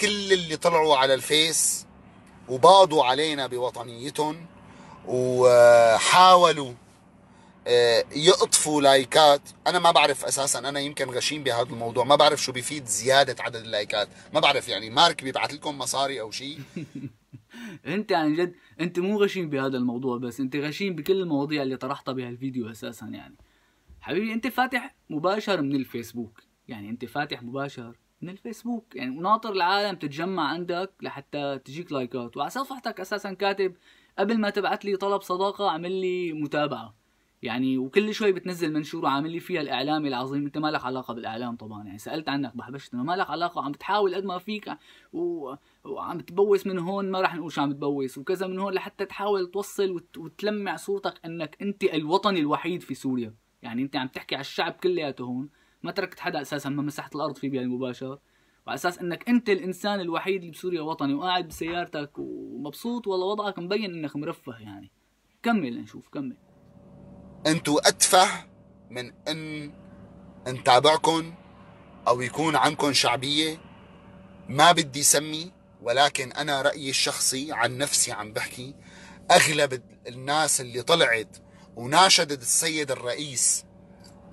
كل اللي طلعوا على الفيس وباضوا علينا بوطنيتهم وحاولوا آه، يقطفوا لايكات انا ما بعرف اساسا انا يمكن غشيم بهذا الموضوع ما بعرف شو بيفيد زياده عدد اللايكات ما بعرف يعني مارك بيبعث لكم مصاري او شيء انت عن جد انت مو غشيم بهذا الموضوع بس انت غشيم بكل المواضيع اللي طرحتها بهالفيديو اساسا يعني حبيبي انت فاتح مباشر من الفيسبوك يعني انت فاتح مباشر من الفيسبوك يعني وناطر العالم تتجمع عندك لحتى تجيك لايكات وعلى صفحتك اساسا كاتب قبل ما تبعت لي طلب صداقه اعمل لي متابعه يعني وكل شوي بتنزل منشور وعامل لي فيها الاعلامي العظيم انت ما لك علاقه بالاعلام طبعا يعني سالت عنك بحبشت ما لك علاقه وعم بتحاول قد ما فيك و... وعم تبوس من هون ما راح نقول شو عم تبوس وكذا من هون لحتى تحاول توصل وت... وتلمع صورتك انك انت الوطني الوحيد في سوريا يعني انت عم تحكي على الشعب كلياته هون ما تركت حدا اساسا ما مسحت الارض فيه يعني مباشر وعلى اساس انك انت الانسان الوحيد اللي بسوريا وطني وقاعد بسيارتك ومبسوط والله وضعك مبين انك مرفه يعني كمل نشوف كمل انتوا اتفه من ان نتابعكم او يكون عندكم شعبيه ما بدي سمي ولكن انا رايي الشخصي عن نفسي عم بحكي اغلب الناس اللي طلعت وناشدت السيد الرئيس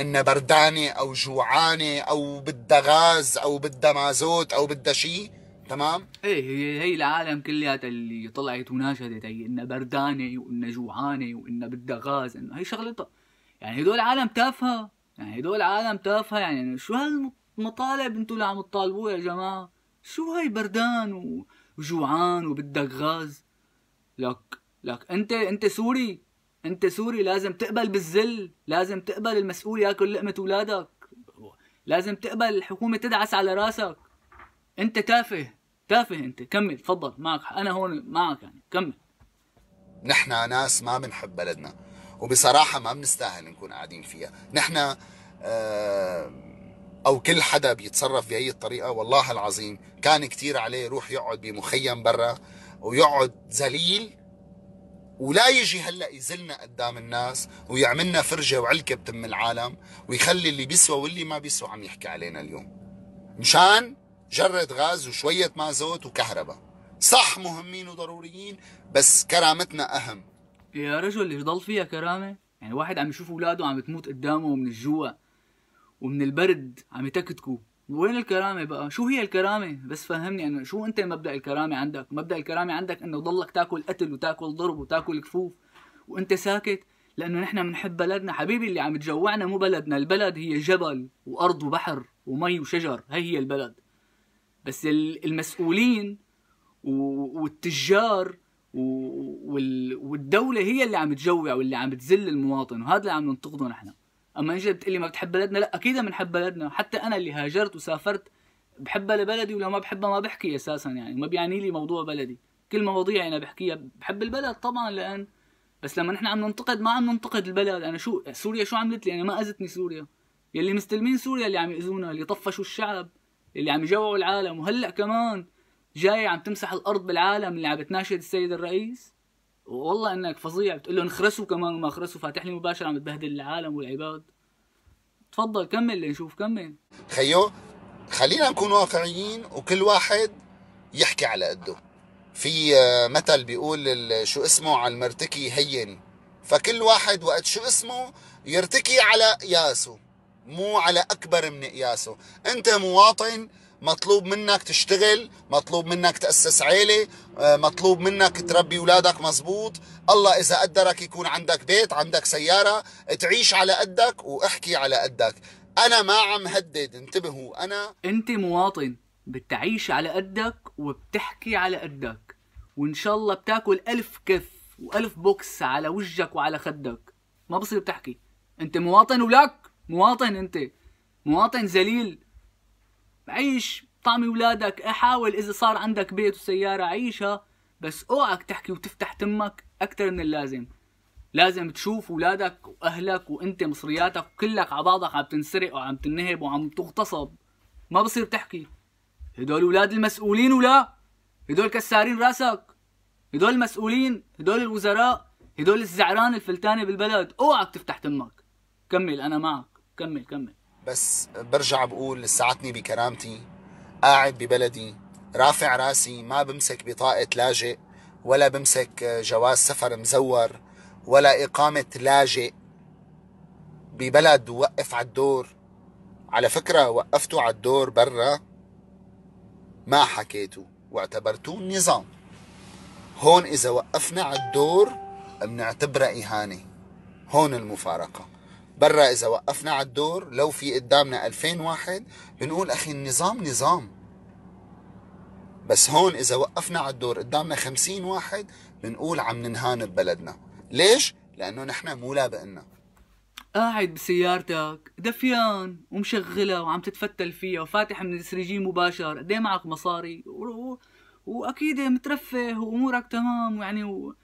ان بردانه او جوعانه او بدها غاز او بدها مازوت او بدها شيء تمام؟ ايه هي هي العالم كلياتها اللي طلعت وناشدت هي انها بردانه وانها جوعانه وانها بدها غاز انه هي شغلتها يعني هدول عالم تافهه يعني هدول عالم تافهه يعني شو هالمطالب انتوا اللي عم تطالبوها يا جماعه؟ شو هاي بردان وجوعان وبدك غاز؟ لك لك انت انت سوري انت سوري لازم تقبل بالذل لازم تقبل المسؤول ياكل لقمه اولادك لازم تقبل الحكومه تدعس على راسك انت تافه تافه انت كمل تفضل معك انا هون معك يعني كمل نحن ناس ما بنحب بلدنا وبصراحة ما بنستاهل نكون قاعدين فيها نحن آه، أو كل حدا بيتصرف بهي الطريقة والله العظيم كان كتير عليه يروح يقعد بمخيم برا ويقعد ذليل ولا يجي هلا يزلنا قدام الناس ويعملنا فرجه وعلكه بتم العالم ويخلي اللي بيسوى واللي ما بيسوى عم يحكي علينا اليوم مشان جرة غاز وشوية مازوت وكهرباء صح مهمين وضروريين بس كرامتنا أهم يا رجل اللي ضل فيها كرامة يعني واحد عم يشوف أولاده عم تموت قدامه من الجوع ومن البرد عم يتكتكوا وين الكرامه بقى شو هي الكرامه بس فهمني انا شو انت مبدا الكرامه عندك مبدا الكرامه عندك انه ضلك تاكل قتل وتاكل ضرب وتاكل كفوف وانت ساكت لانه نحن بنحب بلدنا حبيبي اللي عم تجوعنا مو بلدنا البلد هي جبل وارض وبحر ومي وشجر هي هي البلد بس المسؤولين والتجار والدوله هي اللي عم تجوع واللي عم تذل المواطن وهذا اللي عم ننتقده نحن اما انت بتقلي ما بتحب بلدنا لا اكيد بنحب بلدنا حتى انا اللي هاجرت وسافرت بحبها لبلدي ولو ما بحبها ما بحكي اساسا يعني ما بيعني لي موضوع بلدي كل مواضيعي انا بحكيها بحب البلد طبعا لان بس لما نحن عم ننتقد ما عم ننتقد البلد انا شو سوريا شو عملت لي انا ما اذتني سوريا يلي مستلمين سوريا اللي عم يأذونا اللي طفشوا الشعب اللي عم يجوعوا العالم وهلا كمان جاي عم تمسح الارض بالعالم اللي عم بتناشد السيد الرئيس والله انك فظيع بتقول لهم خرسوا كمان ما خرسوا فاتح لي مباشر عم تبهدل العالم والعباد تفضل كمل لنشوف كمل خيو خلينا نكون واقعيين وكل واحد يحكي على قده في آه، مثل بيقول شو اسمه على المرتكي هين فكل واحد وقت شو اسمه يرتكي على قياسه مو على اكبر من قياسه انت مواطن مطلوب منك تشتغل مطلوب منك تأسس عيلة آه، مطلوب منك تربي أولادك مزبوط الله إذا قدرك يكون عندك بيت عندك سيارة تعيش على قدك واحكي على قدك أنا ما عم هدد انتبهوا أنا أنت مواطن بتعيش على قدك وبتحكي على قدك وإن شاء الله بتاكل ألف كف وألف بوكس على وجهك وعلى خدك ما بصير تحكي أنت مواطن ولك مواطن أنت مواطن ذليل عيش طعم ولادك احاول اذا صار عندك بيت وسيارة عيشها بس اوعك تحكي وتفتح تمك اكثر من اللازم لازم تشوف ولادك واهلك وانت مصرياتك كلك على بعضك عم تنسرق وعم تنهب وعم تغتصب ما بصير تحكي هدول ولاد المسؤولين ولا هدول كسارين راسك هدول المسؤولين هدول الوزراء هدول الزعران الفلتاني بالبلد اوعك تفتح تمك كمل انا معك كمل كمل بس برجع بقول لسعتني بكرامتي قاعد ببلدي رافع راسي ما بمسك بطاقة لاجئ ولا بمسك جواز سفر مزور ولا إقامة لاجئ ببلد وقف على الدور على فكرة وقفتوا على الدور برا ما حكيتوا واعتبرتوا نظام هون إذا وقفنا على الدور بنعتبرها إهانة هون المفارقة برا اذا وقفنا على الدور لو في قدامنا 2000 واحد بنقول اخي النظام نظام بس هون اذا وقفنا على الدور قدامنا 50 واحد بنقول عم ننهان ببلدنا ليش لانه نحن مو لابقنا قاعد بسيارتك دفيان ومشغلها وعم تتفتل فيها وفاتح من السريجين مباشر قد إيه معك مصاري و... و... واكيد مترفه وامورك تمام يعني و...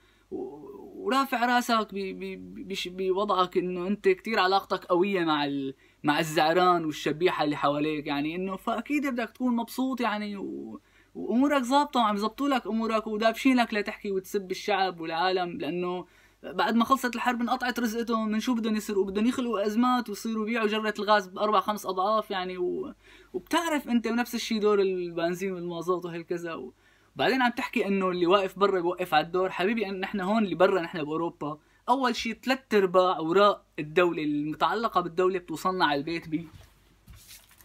ورافع راسك بوضعك انه انت كتير علاقتك قويه مع ال... مع الزعران والشبيحه اللي حواليك يعني انه فاكيد بدك تكون مبسوط يعني و... وامورك ظابطه وعم يظبطوا لك امورك ودابشينك لتحكي وتسب الشعب والعالم لانه بعد ما خلصت الحرب انقطعت رزقتهم من شو بدهم يصيروا بدهم يخلقوا ازمات ويصيروا يبيعوا جره الغاز باربع خمس اضعاف يعني و... وبتعرف انت ونفس الشيء دور البنزين والمازوت وهالكذا و... بعدين عم تحكي انه اللي واقف برا بوقف على الدور حبيبي ان نحن هون اللي برا نحن باوروبا اول شيء ثلاث ارباع اوراق الدوله المتعلقه بالدوله بتوصلنا على البيت ب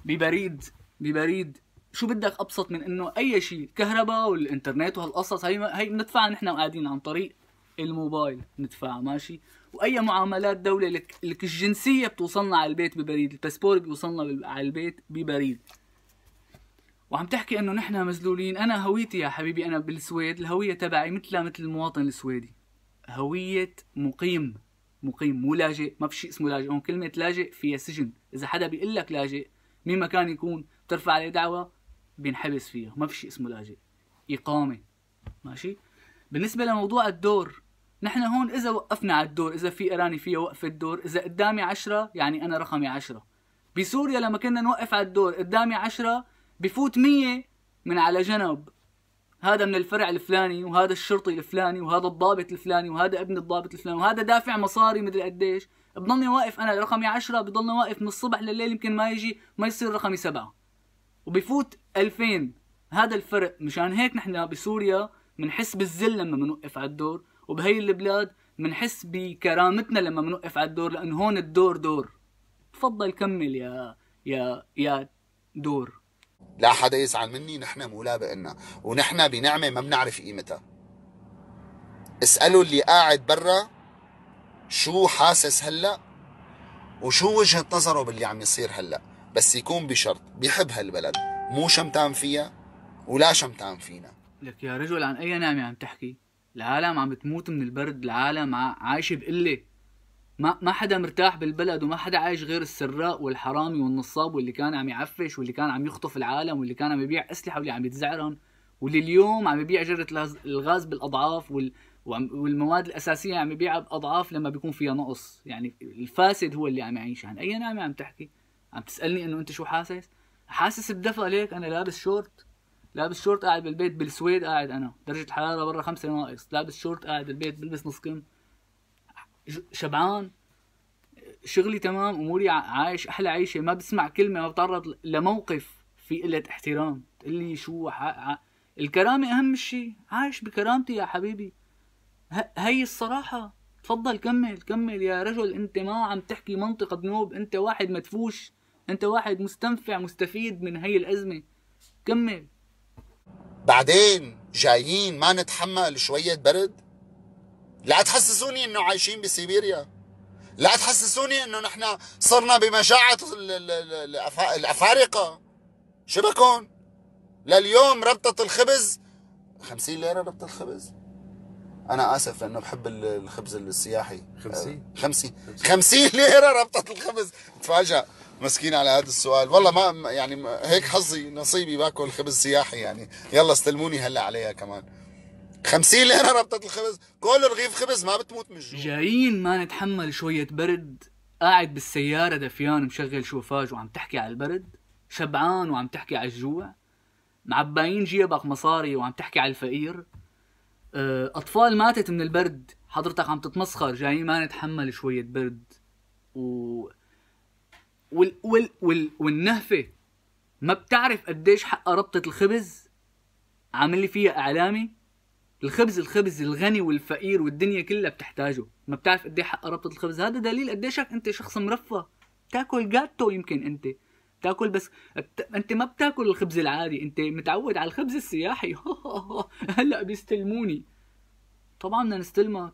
ببريد ببريد شو بدك ابسط من انه اي شيء كهرباء والانترنت وهالقصص هي هي بندفعها نحن قاعدين عن طريق الموبايل ندفعها ماشي واي معاملات دوله لك الجنسيه بتوصلنا على البيت ببريد الباسبور بيوصلنا على البيت ببريد وعم تحكي انه نحن مذلولين انا هويتي يا حبيبي انا بالسويد الهويه تبعي مثلها مثل المواطن السويدي هويه مقيم مقيم مو لاجئ ما في شيء اسمه لاجئ هون كلمه لاجئ فيها سجن اذا حدا بيقول لك لاجئ مين ما كان يكون بترفع عليه دعوه بينحبس فيها ما في شيء اسمه لاجئ اقامه ماشي بالنسبه لموضوع الدور نحن هون اذا وقفنا على الدور اذا في اراني فيها وقف الدور اذا قدامي عشرة يعني انا رقمي عشرة بسوريا لما كنا نوقف على الدور قدامي عشرة بفوت مية من على جنب هذا من الفرع الفلاني وهذا الشرطي الفلاني وهذا الضابط الفلاني وهذا ابن الضابط الفلاني وهذا دافع مصاري مدري قديش بضلني واقف انا رقمي عشرة بضلني واقف من الصبح لليل يمكن ما يجي ما يصير رقمي سبعة وبفوت 2000 هذا الفرق مشان هيك نحن بسوريا بنحس بالذل لما بنوقف على الدور وبهي البلاد بنحس بكرامتنا لما بنوقف على الدور لانه هون الدور دور تفضل كمل يا يا يا دور لا حدا يزعل مني نحن مولى بإلنا ونحن بنعمة ما بنعرف قيمتها اسألوا اللي قاعد برا شو حاسس هلأ وشو وجهة نظره باللي عم يصير هلأ بس يكون بشرط بيحب هالبلد مو شمتان فيها ولا شمتان فينا لك يا رجل عن أي نعمة عم تحكي العالم عم بتموت من البرد العالم عايشة بقلة ما ما حدا مرتاح بالبلد وما حدا عايش غير السراق والحرامي والنصاب واللي كان عم يعفش واللي كان عم يخطف العالم واللي كان عم يبيع اسلحه واللي عم يتزعرن واللي اليوم عم يبيع جره الغاز بالاضعاف وال والمواد الاساسيه عم يبيعها باضعاف لما بيكون فيها نقص يعني الفاسد هو اللي عم يعيش عن يعني اي نعمه عم تحكي عم تسالني انه انت شو حاسس حاسس بدفى ليك انا لابس شورت لابس شورت قاعد بالبيت بالسويد قاعد انا درجه الحراره برا خمسة ناقص لابس شورت قاعد بالبيت بلبس نص كم شبعان شغلي تمام اموري عايش احلى عيشه ما بسمع كلمه ما بتعرض لموقف في قله احترام تقول لي شو ع... الكرامه اهم شيء عايش بكرامتي يا حبيبي ه... هي الصراحه تفضل كمل كمل يا رجل انت ما عم تحكي منطقه ذنوب انت واحد مدفوش انت واحد مستنفع مستفيد من هي الازمه كمل بعدين جايين ما نتحمل شويه برد لا تحسسوني انه عايشين بسيبيريا لا تحسسوني انه نحن صرنا بمجاعة الافارقة شبكون لليوم ربطة الخبز 50 ليرة ربطة الخبز انا اسف لانه بحب الخبز السياحي 50 50 50 ليرة ربطة الخبز تفاجأ مسكين على هذا السؤال والله ما يعني هيك حظي نصيبي باكل خبز سياحي يعني يلا استلموني هلا عليها كمان 50 ليره ربطه الخبز كل رغيف خبز ما بتموت من الجوع جايين ما نتحمل شويه برد قاعد بالسياره دفيان مشغل شوفاج وعم تحكي على البرد شبعان وعم تحكي على الجوع معباين جيبك مصاري وعم تحكي على الفقير أه، اطفال ماتت من البرد حضرتك عم تتمسخر جايين ما نتحمل شويه برد و وال... وال... وال... والنهفه ما بتعرف قديش حق ربطه الخبز عامل لي فيها اعلامي الخبز الخبز الغني والفقير والدنيا كلها بتحتاجه ما بتعرف قد إيه حق ربطة الخبز هذا دليل قديشك إيه انت شخص مرفه تاكل جاتو يمكن انت تاكل بس انت ما بتاكل الخبز العادي انت متعود على الخبز السياحي هلا بيستلموني طبعا بدنا نستلمك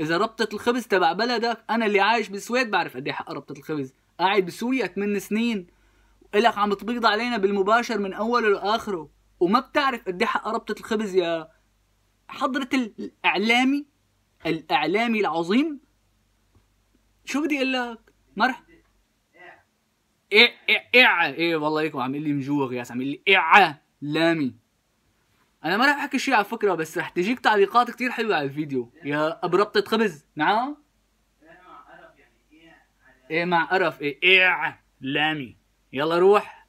اذا ربطة الخبز تبع بلدك انا اللي عايش بالسويد بعرف قد إيه حق ربطة الخبز قاعد بسوريا 8 سنين الك عم تبيض علينا بالمباشر من اوله لاخره وما بتعرف قد حق ربطة الخبز يا حضرة الإعلامي الإعلامي العظيم شو بدي أقول لك؟ مرح إيه إيه إيه إيه والله ليكم عامل لي مجوغ يا عامل لي إعلامي أنا ما رح أحكي شيء على فكرة بس رح تجيك تعليقات كتير حلوة على الفيديو يا أبربطة خبز نعم؟ إيه مع قرف يعني. إيه،, إيه،, إيه إعلامي يلا روح